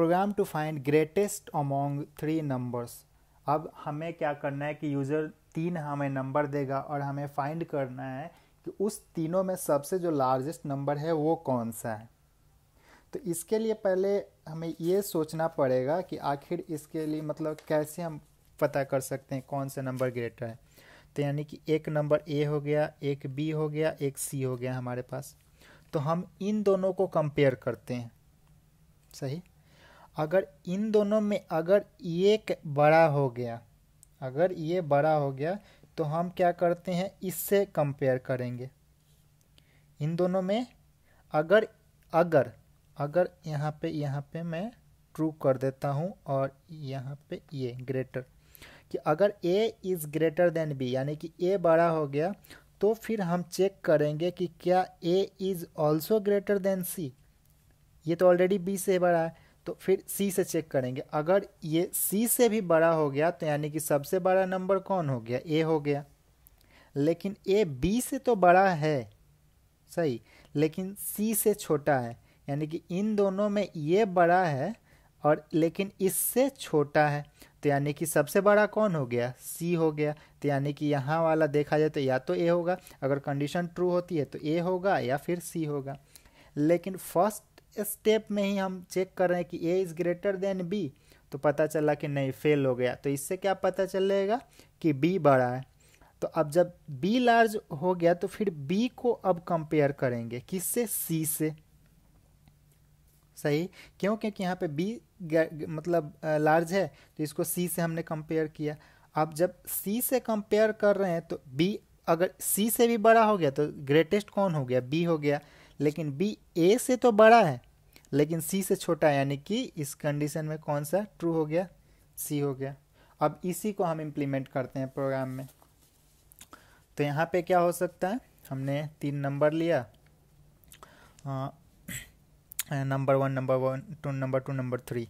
programme to find greatest among three numbers अब हमें क्या करना है कि यूज़र तीन हमें नंबर देगा और हमें फाइंड करना है कि उस तीनों में सबसे जो लार्जेस्ट नंबर है वो कौन सा है तो इसके लिए पहले हमें ये सोचना पड़ेगा कि आखिर इसके लिए मतलब कैसे हम पता कर सकते हैं कौन सा नंबर ग्रेटर है तो यानी कि एक नंबर ए हो गया एक बी हो गया एक सी हो गया हमारे पास तो हम इन दोनों को कंपेयर करते हैं सही अगर इन दोनों में अगर एक बड़ा हो गया अगर ये बड़ा हो गया तो हम क्या करते हैं इससे कंपेयर करेंगे इन दोनों में अगर अगर अगर यहाँ पे यहाँ पे मैं ट्रू कर देता हूँ और यहाँ पे ये ग्रेटर कि अगर A is greater than B यानी कि ए बड़ा हो गया तो फिर हम चेक करेंगे कि क्या A is also greater than C ये तो ऑलरेडी बी से बड़ा है तो फिर सी से चेक करेंगे अगर ये सी से भी बड़ा हो गया तो यानी कि सबसे बड़ा नंबर कौन हो गया ए हो गया लेकिन ए बी से तो बड़ा है सही लेकिन सी से छोटा है यानी कि इन दोनों में ये बड़ा है और लेकिन इससे छोटा है तो यानी कि सबसे बड़ा कौन हो गया सी हो गया तो यानी कि यहाँ वाला देखा जाए तो या तो ए होगा अगर कंडीशन ट्रू होती है तो ए होगा या फिर सी होगा लेकिन फर्स्ट स्टेप में ही हम चेक कर रहे हैं कि A is greater than B तो पता चला कि नहीं फेल हो गया तो इससे क्या पता चलेगा कि बी बड़ा है तो अब जब बी लार्ज हो गया तो फिर बी को अब कंपेयर करेंगे किससे सी से सही क्यों क्योंकि यहाँ पे बी मतलब लार्ज है तो इसको सी से हमने कंपेयर किया अब जब सी से कंपेयर कर रहे हैं तो बी अगर सी से भी बड़ा हो गया तो ग्रेटेस्ट कौन हो गया बी हो गया लेकिन बी ए से तो बड़ा है लेकिन सी से छोटा है यानी कि इस कंडीशन में कौन सा ट्रू हो गया सी हो गया अब इसी को हम इम्प्लीमेंट करते हैं प्रोग्राम में तो यहाँ पे क्या हो सकता है हमने तीन नंबर लिया number one number one two number two number three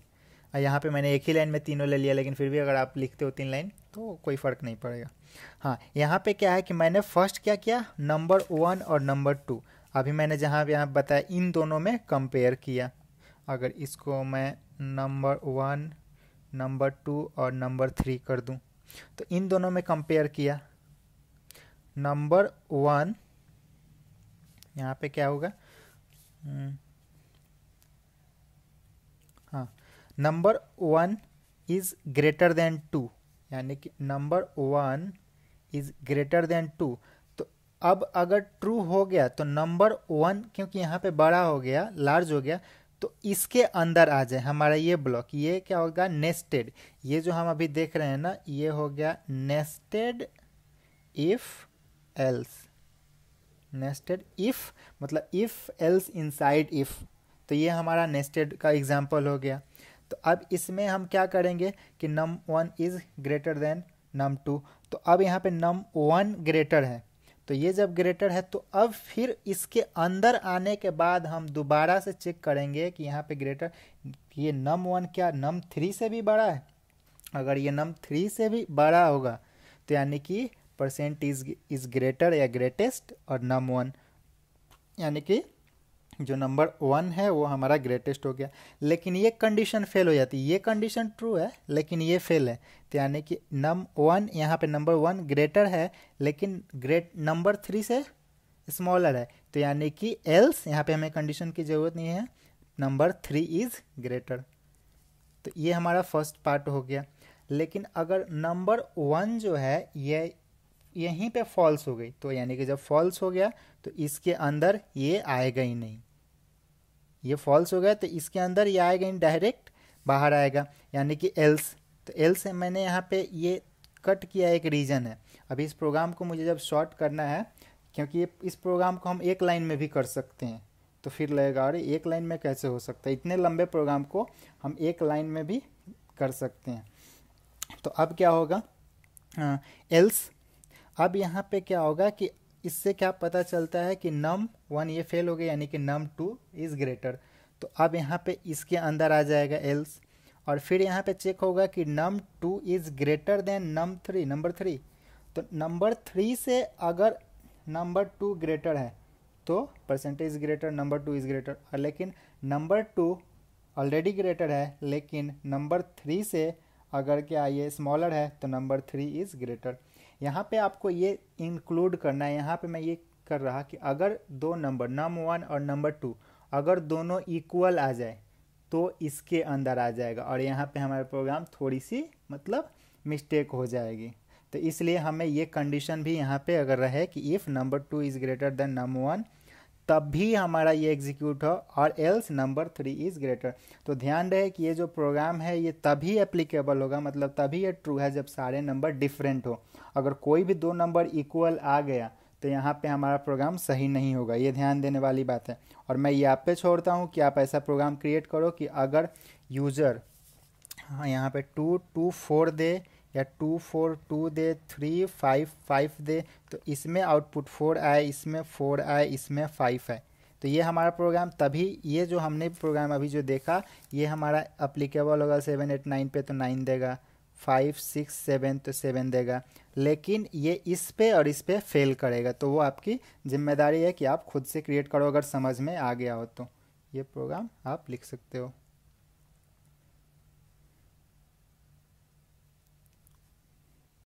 यहाँ पे मैंने एक ही लाइन में तीनों ले लिया लेकिन फिर भी अगर आप लिखते हो तीन लाइन तो कोई फ़र्क नहीं पड़ेगा हाँ यहाँ पे क्या है कि मैंने फर्स्ट क्या किया नंबर वन और नंबर टू अभी मैंने जहाँ यहाँ बताया इन दोनों में कंपेयर किया अगर इसको मैं नंबर वन नंबर टू और नंबर थ्री कर दूँ तो इन दोनों में कंपेयर किया नंबर वन यहाँ पे क्या होगा हम्म, हाँ number one is greater than two यानी कि number one is greater than two अब अगर ट्रू हो गया तो नंबर वन क्योंकि यहाँ पे बड़ा हो गया लार्ज हो गया तो इसके अंदर आ जाए हमारा ये ब्लॉक ये क्या होगा नेस्टेड ये जो हम अभी देख रहे हैं ना ये हो गया nested if else nested if मतलब इफ एल्स इनसाइड इफ तो ये हमारा नेस्टेड का एग्जाम्पल हो गया तो अब इसमें हम क्या करेंगे कि num one is greater than num two तो अब यहाँ पे नम वन ग्रेटर है तो ये जब ग्रेटर है तो अब फिर इसके अंदर आने के बाद हम दोबारा से चेक करेंगे कि यहाँ पे ग्रेटर ये नम वन क्या नम थ्री से भी बड़ा है अगर ये नम थ्री से भी बड़ा होगा तो यानी कि परसेंट इज इज ग्रेटर या ग्रेटेस्ट और नम वन यानी कि जो नंबर वन है वो हमारा ग्रेटेस्ट हो गया लेकिन ये कंडीशन फेल हो जाती है ये कंडीशन ट्रू है लेकिन ये फेल है तो यानी कि नम वन यहाँ पे नंबर वन ग्रेटर है लेकिन ग्रेट नंबर थ्री से स्मॉलर है तो यानी कि एल्स यहाँ पे हमें कंडीशन की ज़रूरत नहीं है नंबर थ्री इज़ ग्रेटर तो ये हमारा फर्स्ट पार्ट हो गया लेकिन अगर नंबर वन जो है ये यहीं पे फॉल्स हो गई तो यानी कि जब फॉल्स हो गया तो इसके अंदर ये आएगा ही नहीं ये फॉल्स हो गया तो इसके अंदर ये आएगा इन डायरेक्ट बाहर आएगा यानी कि एल्स तो एल्स मैंने यहाँ पे ये कट किया एक रीजन है अभी इस प्रोग्राम को मुझे जब शॉर्ट करना है क्योंकि इस प्रोग्राम को हम एक लाइन में भी कर सकते हैं तो फिर लगेगा अरे एक लाइन में कैसे हो सकता है इतने लंबे प्रोग्राम को हम एक लाइन में भी कर सकते हैं तो अब क्या होगा एल्स हाँ, अब यहाँ पे क्या होगा कि इससे क्या पता चलता है कि नम वन ये फेल हो गया यानी कि नम टू इज़ ग्रेटर तो अब यहाँ पे इसके अंदर आ जाएगा एल्स और फिर यहाँ पे चेक होगा कि num two is greater than num three number three तो नंबर थ्री से अगर नंबर टू ग्रेटर है तो percentage greater number two is greater और लेकिन नंबर टू ऑलरेडी ग्रेटर है लेकिन नंबर थ्री से अगर क्या ये स्मॉलर है तो नंबर थ्री इज़ ग्रेटर यहाँ पे आपको ये इंक्लूड करना है यहाँ पे मैं ये कर रहा कि अगर दो नंबर नम वन और नंबर टू अगर दोनों इक्वल आ जाए तो इसके अंदर आ जाएगा और यहाँ पे हमारे प्रोग्राम थोड़ी सी मतलब मिस्टेक हो जाएगी तो इसलिए हमें ये कंडीशन भी यहाँ पे अगर रहे कि if number two is greater than num one तब भी हमारा ये एग्जीक्यूट हो और else number three is greater तो ध्यान रहे कि ये जो प्रोग्राम है ये तभी एप्लीकेबल होगा मतलब तभी ये ट्रू है जब सारे नंबर डिफरेंट हो अगर कोई भी दो नंबर इक्वल आ गया तो यहाँ पे हमारा प्रोग्राम सही नहीं होगा ये ध्यान देने वाली बात है और मैं ये आप पे छोड़ता हूँ कि आप ऐसा प्रोग्राम क्रिएट करो कि अगर यूज़र हाँ, यहाँ पे टू टू फोर दे या टू फोर टू दे थ्री फाइव फाइव दे तो इसमें आउटपुट फोर आए इसमें फोर आए इसमें फाइव आए तो ये हमारा प्रोग्राम तभी ये जो हमने प्रोग्राम अभी जो देखा ये हमारा अप्लीकेबल होगा सेवन एट नाइन पे तो नाइन देगा फाइव सिक्स सेवन तो सेवन देगा लेकिन ये इस पे और इस पे फेल करेगा तो वो आपकी जिम्मेदारी है कि आप खुद से क्रिएट करो अगर समझ में आ गया हो तो ये प्रोग्राम आप लिख सकते हो